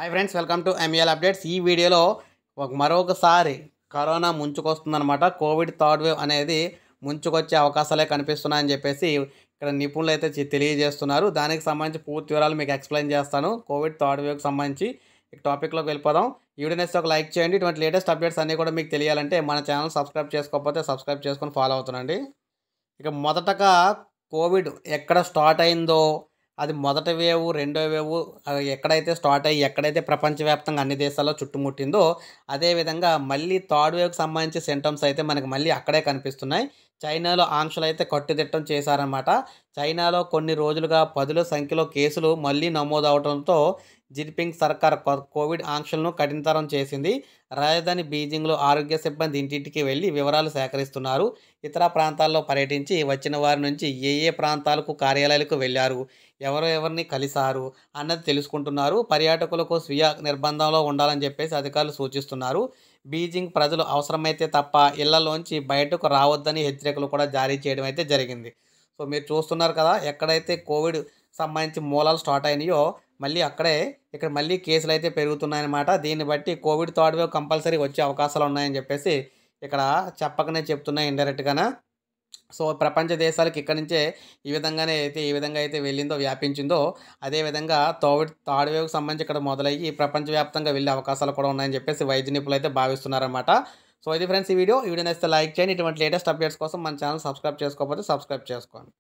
hi friends welcome to ML updates ఈ వీడియోలో ఒక మరొకసారి కరోనా ముంచుకొస్తుందనమాట కోవిడ్ థర్డ్ వేవ్ అనేది ముంచుకొచ్చే అవకాశాలే కనిపిస్తున్నాయని చెప్పేసి ఇక్కడ నిపుణులు అయితే తెలియజేస్తున్నారు దానికి సంబంధించి పూర్తి వివరాలు మీకు ఎక్స్ప్లెయిన్ చేస్తాను కోవిడ్ థర్డ్ వేవ్కి సంబంధించి ఈ టాపిక్లోకి వెళ్ళిపోదాం ఈ వీడియో ఒక లైక్ చేయండి ఇటువంటి లేటెస్ట్ అప్డేట్స్ అన్నీ కూడా మీకు తెలియాలంటే మన ఛానల్ సబ్స్క్రైబ్ చేసుకోకపోతే సబ్స్క్రైబ్ చేసుకొని ఫాలో అవుతుందండి ఇక మొదటగా కోవిడ్ ఎక్కడ స్టార్ట్ అయిందో అది మొదటి వేవ్ రెండో వేవ్ ఎక్కడైతే స్టార్ట్ అయ్యి ఎక్కడైతే ప్రపంచవ్యాప్తంగా అన్ని దేశాల్లో చుట్టుముట్టిందో అదేవిధంగా మళ్ళీ థర్డ్ వేవ్కి సంబంధించి సింటమ్స్ అయితే మనకి మళ్ళీ అక్కడే కనిపిస్తున్నాయి చైనాలో ఆంక్షలు అయితే కట్టుదిట్టం చేశారన్నమాట చైనాలో కొన్ని రోజులుగా పదుల సంఖ్యలో కేసులు మళ్ళీ నమోదవడంతో జిన్పింగ్ సర్కార్ కోవిడ్ ఆంక్షలను కఠినతరం చేసింది రాజధాని బీజింగ్లో ఆరోగ్య సిబ్బంది ఇంటింటికి వెళ్ళి వివరాలు సేకరిస్తున్నారు ఇతర ప్రాంతాల్లో పర్యటించి వచ్చిన వారి నుంచి ఏ ఏ ప్రాంతాలకు కార్యాలయాలకు వెళ్ళారు ఎవరు ఎవరిని కలిశారు అన్నది తెలుసుకుంటున్నారు పర్యాటకులకు స్వీయ నిర్బంధంలో ఉండాలని చెప్పేసి అధికారులు సూచిస్తున్నారు బీజింగ్ ప్రజలు అవసరమైతే తప్ప ఇళ్లలోంచి బయటకు రావద్దని హెచ్చరికలు కూడా జారీ చేయడం అయితే జరిగింది సో మీరు చూస్తున్నారు కదా ఎక్కడైతే కోవిడ్ సంబంధించి మూలాలు స్టార్ట్ అయినాయో మళ్ళీ అక్కడే ఇక్కడ మళ్ళీ కేసులు అయితే పెరుగుతున్నాయన్నమాట దీన్ని బట్టి కోవిడ్ థర్డ్ వేవ్ కంపల్సరీ వచ్చే అవకాశాలు ఉన్నాయని చెప్పేసి ఇక్కడ చెప్పకనే చెప్తున్నాయి ఇండైరెక్ట్గానే సో ప్రపంచ దేశాలకు ఇక్కడి నుంచే ఈ విధంగానే అయితే ఈ విధంగా అయితే వెళ్ళిందో వ్యాపించిందో అదేవిధంగా తోవిడ్ థర్డ్ వేవ్కి సంబంధించి ఇక్కడ మొదలయ్యి ప్రపంచవ్యాప్తంగా వెళ్ళే అవకాశాలు కూడా ఉన్నాయని చెప్పేసి వైద్య నిపుణులు అయితే భావిస్తున్నారన్నమాట సో ఇది ఫ్రెండ్స్ ఈ వీడియో ఈ వీడియో నచ్చితే లైక్ చేయండి ఇటువంటి లేటెస్ట్ అప్డేట్స్ కోసం మన ఛానల్ సబ్స్క్రైబ్ చేసుకోకపోతే సబ్స్క్రైబ్ చేసుకోండి